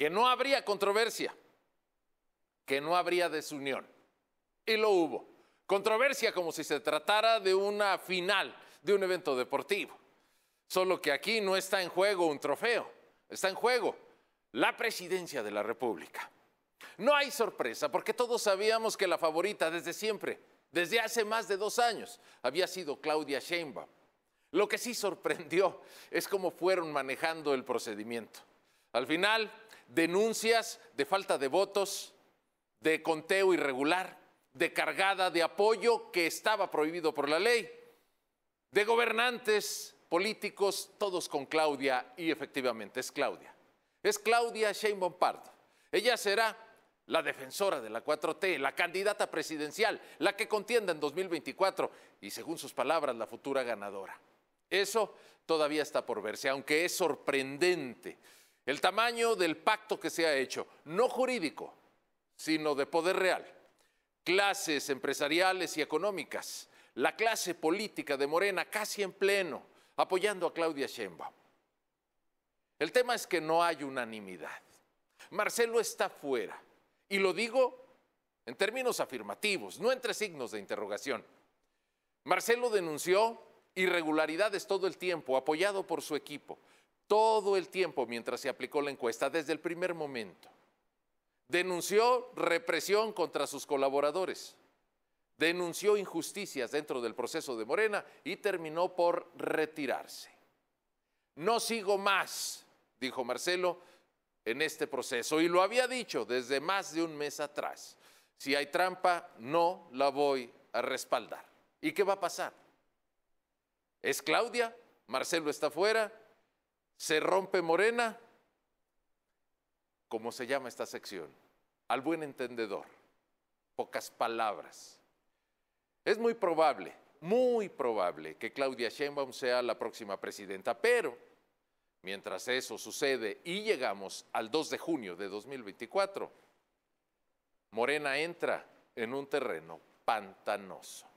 que no habría controversia, que no habría desunión. Y lo hubo. Controversia como si se tratara de una final, de un evento deportivo. Solo que aquí no está en juego un trofeo, está en juego la presidencia de la República. No hay sorpresa, porque todos sabíamos que la favorita desde siempre, desde hace más de dos años, había sido Claudia Sheinbaum. Lo que sí sorprendió es cómo fueron manejando el procedimiento. Al final, denuncias de falta de votos, de conteo irregular, de cargada de apoyo que estaba prohibido por la ley, de gobernantes políticos, todos con Claudia, y efectivamente es Claudia. Es Claudia Sheinbaum Pardo. Ella será la defensora de la 4T, la candidata presidencial, la que contienda en 2024 y, según sus palabras, la futura ganadora. Eso todavía está por verse, aunque es sorprendente el tamaño del pacto que se ha hecho, no jurídico, sino de poder real. Clases empresariales y económicas, la clase política de Morena casi en pleno, apoyando a Claudia Sheinbaum. El tema es que no hay unanimidad. Marcelo está fuera. Y lo digo en términos afirmativos, no entre signos de interrogación. Marcelo denunció irregularidades todo el tiempo, apoyado por su equipo todo el tiempo mientras se aplicó la encuesta, desde el primer momento. Denunció represión contra sus colaboradores, denunció injusticias dentro del proceso de Morena y terminó por retirarse. No sigo más, dijo Marcelo, en este proceso y lo había dicho desde más de un mes atrás. Si hay trampa, no la voy a respaldar. ¿Y qué va a pasar? ¿Es Claudia? ¿Marcelo está fuera? se rompe Morena, como se llama esta sección, al buen entendedor, pocas palabras. Es muy probable, muy probable que Claudia Sheinbaum sea la próxima presidenta, pero mientras eso sucede y llegamos al 2 de junio de 2024, Morena entra en un terreno pantanoso.